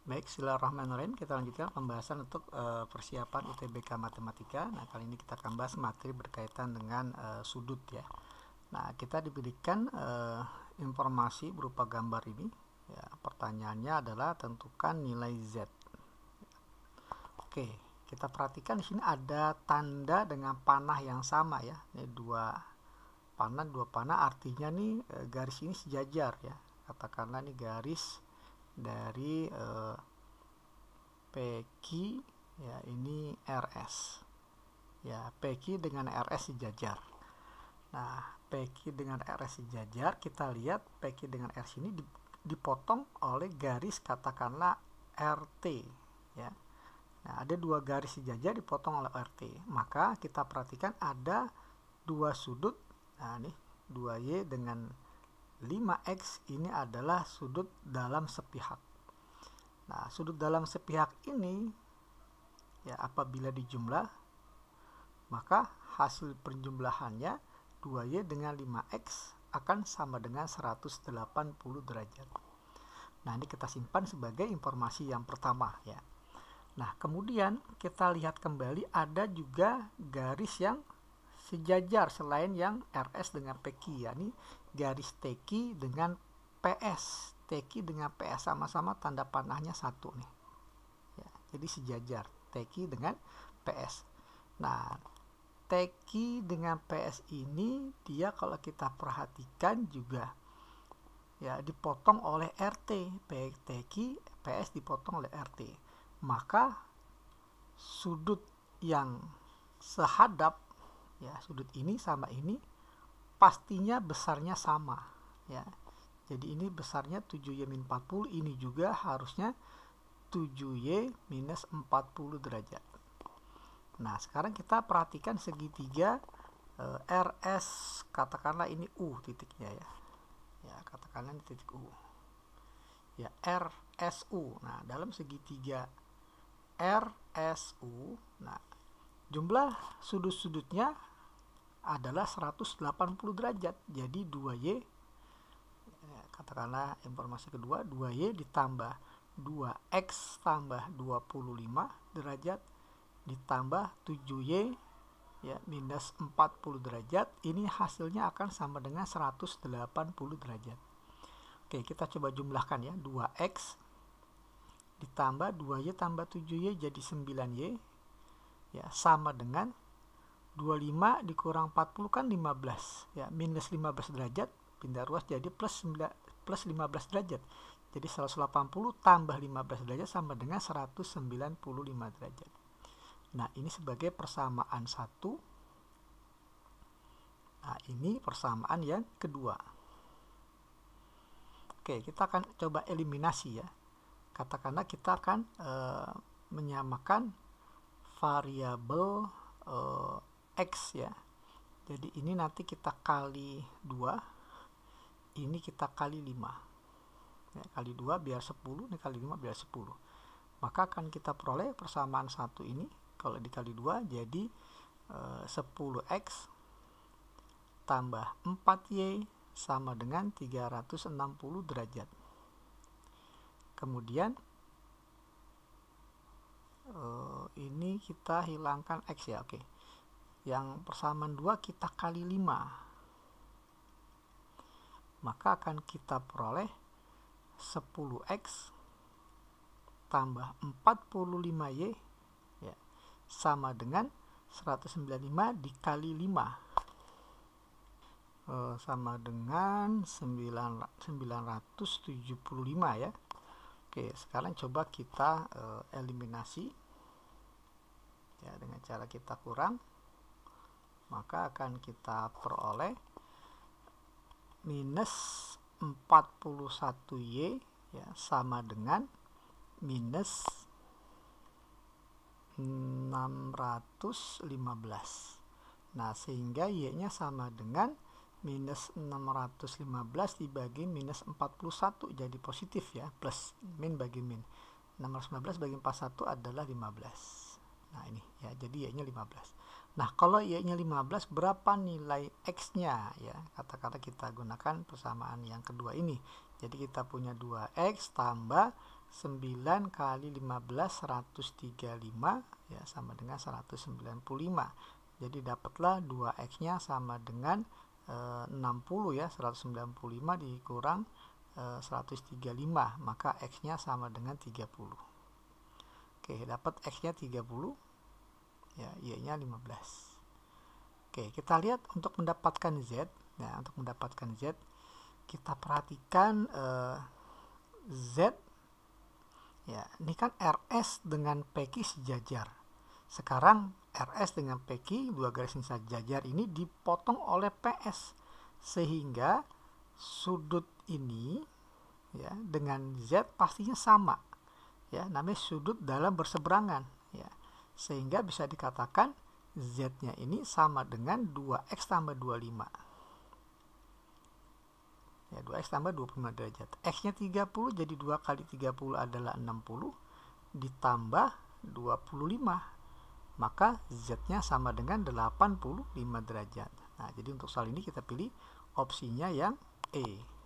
Baik, Bismillahirrahmanirrahim. Kita lanjutkan pembahasan untuk uh, persiapan UTBK Matematika. Nah, kali ini kita akan bahas materi berkaitan dengan uh, sudut ya. Nah, kita diberikan uh, informasi berupa gambar ini. Ya, pertanyaannya adalah tentukan nilai Z. Oke, kita perhatikan di sini ada tanda dengan panah yang sama ya. Ini dua panah, dua panah artinya nih garis ini sejajar ya. Katakanlah ini garis dari eh, PQ ya ini RS ya PQ dengan RS sejajar nah PQ dengan RS sejajar kita lihat PQ dengan RS ini dipotong oleh garis katakanlah RT ya nah ada dua garis sejajar dipotong oleh RT maka kita perhatikan ada dua sudut nah ini 2Y dengan 5x ini adalah sudut dalam sepihak. Nah, sudut dalam sepihak ini ya apabila dijumlah maka hasil penjumlahannya 2y dengan 5x akan sama dengan 180 derajat. Nah, ini kita simpan sebagai informasi yang pertama ya. Nah, kemudian kita lihat kembali ada juga garis yang sejajar selain yang RS dengan PQ yakni garis TQ dengan PS TQ dengan PS sama-sama tanda panahnya satu nih ya, jadi sejajar TQ dengan PS nah TQ dengan PS ini dia kalau kita perhatikan juga ya dipotong oleh RT baik TQ PS dipotong oleh RT maka sudut yang sehadap ya sudut ini sama ini pastinya besarnya sama ya jadi ini besarnya 7y min 40 ini juga harusnya 7y minus 40 derajat nah sekarang kita perhatikan segitiga e, eh, RS katakanlah ini U titiknya ya ya katakanlah ini titik U ya RSU nah dalam segitiga RSU nah jumlah sudut-sudutnya adalah 180 derajat. Jadi 2Y ya, katakanlah informasi kedua 2Y ditambah 2X tambah 25 derajat ditambah 7Y ya minus 40 derajat ini hasilnya akan sama dengan 180 derajat. Oke, kita coba jumlahkan ya. 2x ditambah 2y tambah 7y jadi 9y ya sama dengan 25 dikurang 40 kan 15 ya minus 15 derajat pindah ruas jadi plus 9, plus 15 derajat jadi 180 tambah 15 derajat sama dengan 195 derajat nah ini sebagai persamaan satu nah ini persamaan yang kedua oke kita akan coba eliminasi ya katakanlah kita akan e, menyamakan variabel e, X ya jadi ini nanti kita kali 2 ini kita kali 5 ya, kali 2 biar 10 ini kali 5 biar 10 maka akan kita peroleh persamaan satu ini kalau dikali 2 jadi e, eh, 10x tambah 4y sama dengan 360 derajat kemudian e, ini kita hilangkan x ya oke okay yang persamaan 2 kita kali 5 maka akan kita peroleh 10x tambah 45y ya, sama dengan 195 dikali 5 e, eh, sama dengan 9, 975 ya Oke sekarang coba kita e, eliminasi ya dengan cara kita kurang maka akan kita peroleh minus 41Y ya, sama dengan minus 615. Nah, sehingga Y-nya sama dengan minus 615 dibagi minus 41 jadi positif ya, plus min bagi min. 615 bagi 41 adalah 15. Nah, ini ya, jadi Y-nya 15. Nah, kalau Y-nya 15, berapa nilai X-nya? Ya, kata-kata kita gunakan persamaan yang kedua ini. Jadi kita punya 2X tambah 9 kali 15, 135, ya, sama dengan 195. Jadi dapatlah 2X-nya sama dengan e, eh, 60 ya, 195 dikurang e, eh, 135, maka X-nya sama dengan 30. Oke, dapat X-nya 30, ya y-nya 15 oke kita lihat untuk mendapatkan z ya untuk mendapatkan z kita perhatikan uh, z ya ini kan rs dengan pq sejajar sekarang rs dengan pq dua garis yang sejajar ini dipotong oleh ps sehingga sudut ini ya dengan z pastinya sama ya namanya sudut dalam berseberangan ya sehingga bisa dikatakan Z-nya ini sama dengan 2X tambah 25. Ya, 2X tambah 25 derajat. X-nya 30, jadi 2 kali 30 adalah 60, ditambah 25. Maka Z-nya sama dengan 85 derajat. Nah, jadi untuk soal ini kita pilih opsinya yang E.